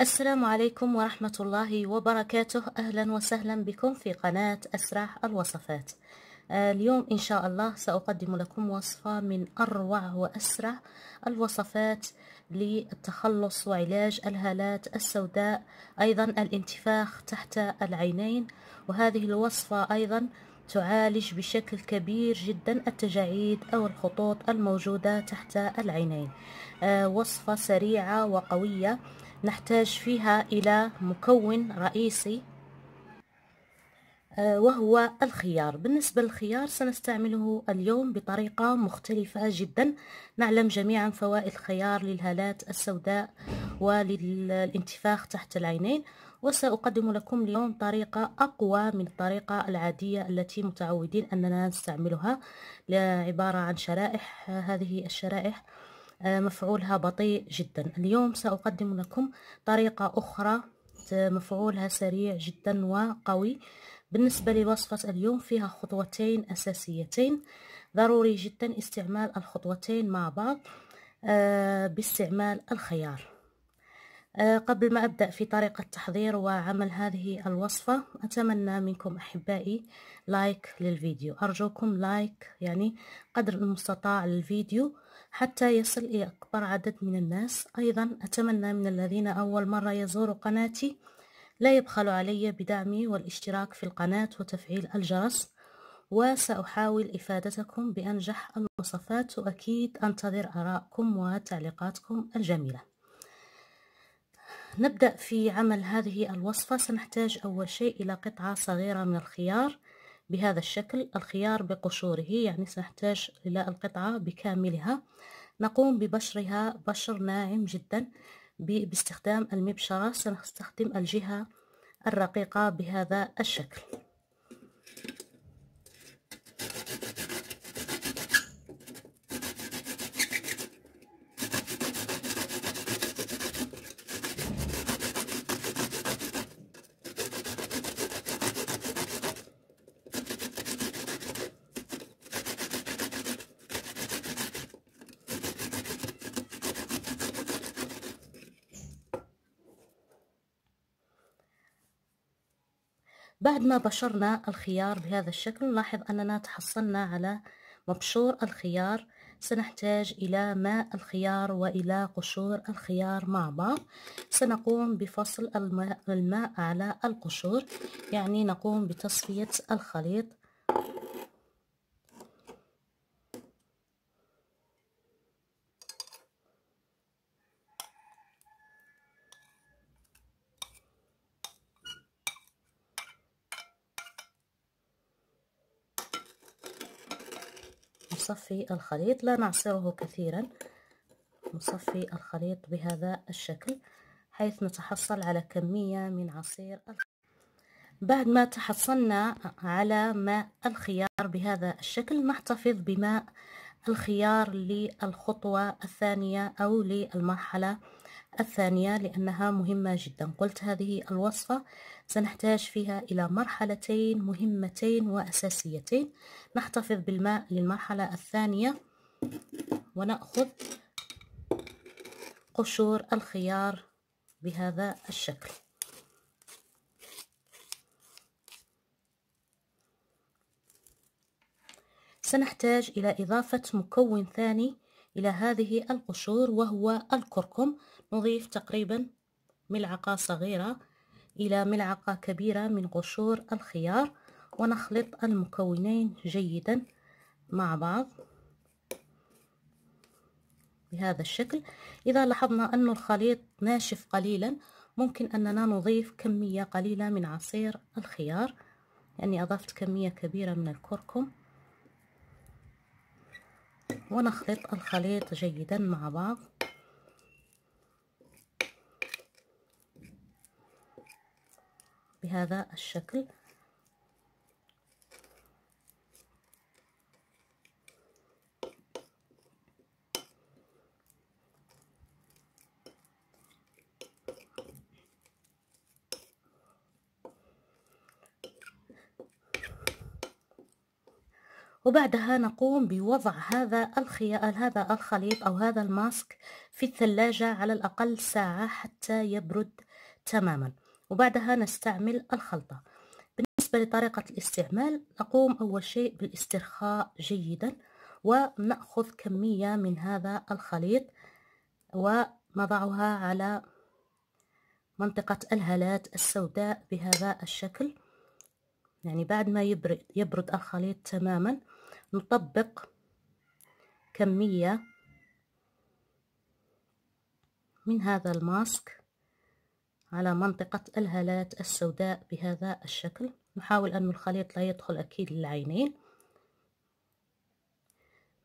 السلام عليكم ورحمة الله وبركاته أهلا وسهلا بكم في قناة أسراح الوصفات آه، اليوم إن شاء الله سأقدم لكم وصفة من أروع وأسرع الوصفات للتخلص وعلاج الهالات السوداء أيضا الانتفاخ تحت العينين وهذه الوصفة أيضا تعالج بشكل كبير جدا التجاعيد أو الخطوط الموجودة تحت العينين آه، وصفة سريعة وقوية نحتاج فيها إلى مكون رئيسي آه، وهو الخيار بالنسبة للخيار سنستعمله اليوم بطريقة مختلفة جدا نعلم جميعا فوائد الخيار للهالات السوداء وللانتفاخ تحت العينين وسأقدم لكم اليوم طريقة أقوى من الطريقة العادية التي متعودين أننا نستعملها عبارة عن شرائح آه، هذه الشرائح آه، مفعولها بطيء جدا اليوم سأقدم لكم طريقة أخرى آه، مفعولها سريع جدا وقوي بالنسبة لوصفة اليوم فيها خطوتين أساسيتين ضروري جدا استعمال الخطوتين مع بعض آه، باستعمال الخيار قبل ما أبدأ في طريقة تحضير وعمل هذه الوصفة أتمنى منكم أحبائي لايك للفيديو أرجوكم لايك يعني قدر المستطاع للفيديو حتى يصل إلى أكبر عدد من الناس أيضا أتمنى من الذين أول مرة يزوروا قناتي لا يبخلوا علي بدعمي والاشتراك في القناة وتفعيل الجرس وسأحاول إفادتكم بأنجح الوصفات وأكيد أنتظر آراءكم وتعليقاتكم الجميلة نبدأ في عمل هذه الوصفة سنحتاج أول شيء إلى قطعة صغيرة من الخيار بهذا الشكل الخيار بقشوره يعني سنحتاج إلى القطعة بكاملها نقوم ببشرها بشر ناعم جدا باستخدام المبشرة سنستخدم الجهة الرقيقة بهذا الشكل بعد ما بشرنا الخيار بهذا الشكل نلاحظ أننا تحصلنا على مبشور الخيار سنحتاج إلى ماء الخيار وإلى قشور الخيار مع بعض سنقوم بفصل الماء, الماء على القشور يعني نقوم بتصفية الخليط نصفي الخليط لا نعصره كثيرا نصفي الخليط بهذا الشكل حيث نتحصل على كمية من عصير بعد ما تحصلنا على ماء الخيار بهذا الشكل نحتفظ بماء الخيار للخطوة الثانية أو للمرحلة الثانية لأنها مهمة جدا قلت هذه الوصفة سنحتاج فيها إلى مرحلتين مهمتين وأساسيتين نحتفظ بالماء للمرحلة الثانية ونأخذ قشور الخيار بهذا الشكل سنحتاج إلى إضافة مكون ثاني إلى هذه القشور وهو الكركم نضيف تقريبا ملعقة صغيرة إلى ملعقة كبيرة من قشور الخيار ونخلط المكونين جيدا مع بعض بهذا الشكل إذا لاحظنا أن الخليط ناشف قليلا ممكن أننا نضيف كمية قليلة من عصير الخيار لأني يعني أضفت كمية كبيرة من الكركم ونخلط الخليط جيدا مع بعض بهذا الشكل وبعدها نقوم بوضع هذا الخيال هذا الخليط أو هذا الماسك في الثلاجة على الأقل ساعة حتى يبرد تماما وبعدها نستعمل الخلطة بالنسبة لطريقة الاستعمال نقوم أول شيء بالاسترخاء جيدا ونأخذ كمية من هذا الخليط ونضعها على منطقة الهالات السوداء بهذا الشكل يعني بعد ما يبرد, يبرد الخليط تماما نطبق كمية من هذا الماسك على منطقة الهالات السوداء بهذا الشكل نحاول أن الخليط لا يدخل أكيد للعينين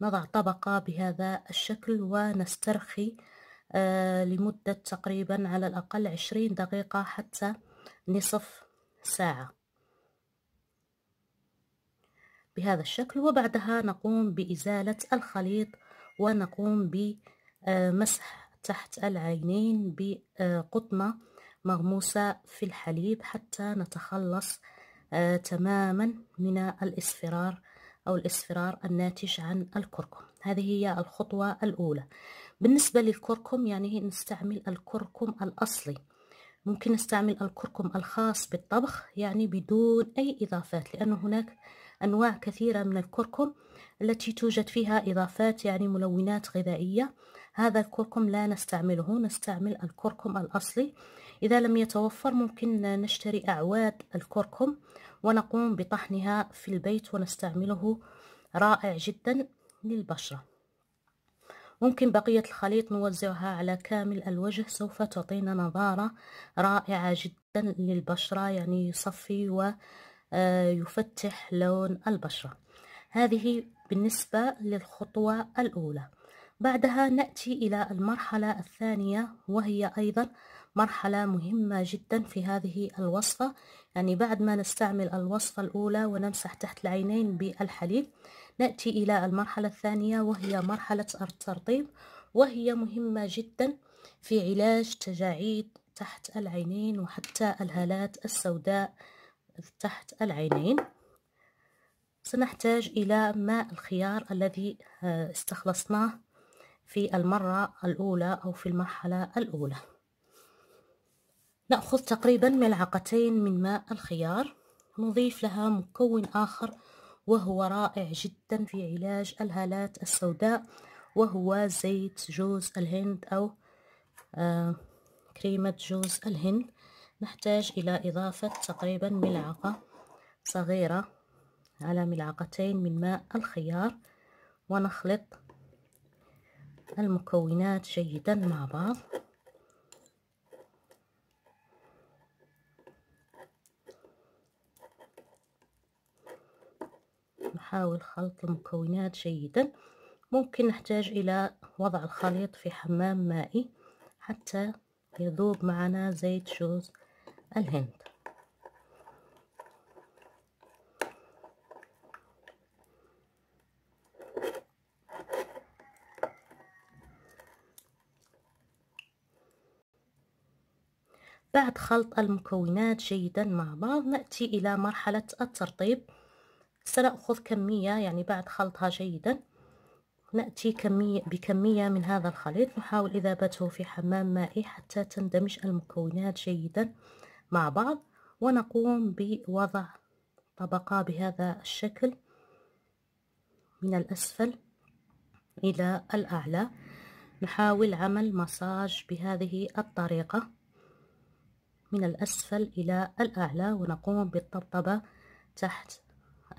نضع طبقة بهذا الشكل ونسترخي آه لمدة تقريبا على الأقل عشرين دقيقة حتى نصف ساعة بهذا الشكل وبعدها نقوم بإزالة الخليط ونقوم بمسح تحت العينين بقطنة مغموسة في الحليب حتى نتخلص آه، تماما من الإصفرار أو الإصفرار الناتج عن الكركم هذه هي الخطوة الأولى بالنسبة للكركم يعني نستعمل الكركم الأصلي ممكن نستعمل الكركم الخاص بالطبخ يعني بدون أي إضافات لأن هناك أنواع كثيرة من الكركم التي توجد فيها إضافات يعني ملونات غذائية هذا الكركم لا نستعمله نستعمل الكركم الأصلي إذا لم يتوفر ممكن نشتري أعواد الكركم ونقوم بطحنها في البيت ونستعمله رائع جدا للبشرة ممكن بقية الخليط نوزعها على كامل الوجه سوف تعطينا نظارة رائعة جدا للبشرة يعني صفي و آه، يفتح لون البشرة هذه بالنسبة للخطوة الأولى بعدها نأتي إلى المرحلة الثانية وهي أيضا مرحلة مهمة جدا في هذه الوصفة يعني بعد ما نستعمل الوصفة الأولى ونمسح تحت العينين بالحليب نأتي إلى المرحلة الثانية وهي مرحلة الترطيب وهي مهمة جدا في علاج تجاعيد تحت العينين وحتى الهالات السوداء تحت العينين سنحتاج إلى ماء الخيار الذي آه، استخلصناه في المرة الأولى أو في المرحلة الأولى نأخذ تقريبا ملعقتين من ماء الخيار نضيف لها مكون آخر وهو رائع جدا في علاج الهالات السوداء وهو زيت جوز الهند أو آه، كريمة جوز الهند نحتاج إلى إضافة تقريبا ملعقة صغيرة على ملعقتين من ماء الخيار ونخلط المكونات جيدا مع بعض نحاول خلط المكونات جيدا ممكن نحتاج إلى وضع الخليط في حمام مائي حتى يذوب معنا زيت شوز الهند بعد خلط المكونات جيدا مع بعض نأتي إلى مرحلة الترطيب سنأخذ كمية يعني بعد خلطها جيدا نأتي كمية بكمية من هذا الخليط نحاول إذابته في حمام مائي حتى تندمج المكونات جيدا مع بعض ونقوم بوضع طبقة بهذا الشكل من الأسفل إلى الأعلى نحاول عمل مساج بهذه الطريقة من الأسفل إلى الأعلى ونقوم بالطبطبة تحت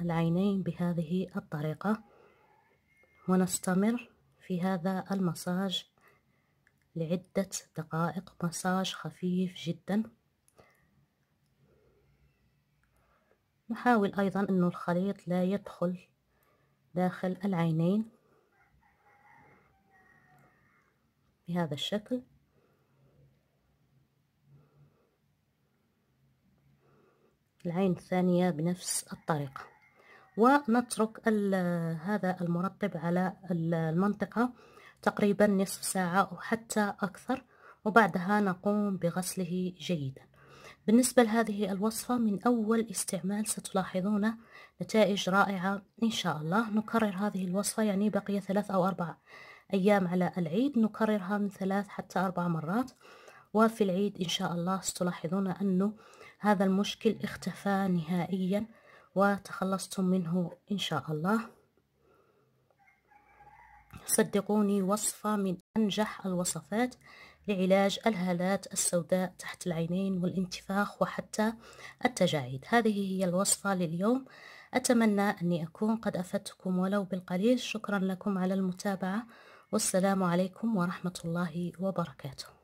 العينين بهذه الطريقة ونستمر في هذا المساج لعدة دقائق مساج خفيف جداً نحاول أيضا أنه الخليط لا يدخل داخل العينين بهذا الشكل العين الثانية بنفس الطريقة ونترك هذا المرطب على المنطقة تقريبا نصف ساعة أو حتى أكثر وبعدها نقوم بغسله جيداً بالنسبة لهذه الوصفة من أول استعمال ستلاحظون نتائج رائعة إن شاء الله نكرر هذه الوصفة يعني بقي ثلاث أو أربع أيام على العيد نكررها من ثلاث حتى أربع مرات وفي العيد إن شاء الله ستلاحظون أنه هذا المشكل اختفى نهائيا وتخلصتم منه إن شاء الله صدقوني وصفة من أنجح الوصفات لعلاج الهالات السوداء تحت العينين والانتفاخ وحتى التجاعيد هذه هي الوصفة لليوم أتمنى أني أكون قد أفدتكم ولو بالقليل شكرا لكم على المتابعة والسلام عليكم ورحمة الله وبركاته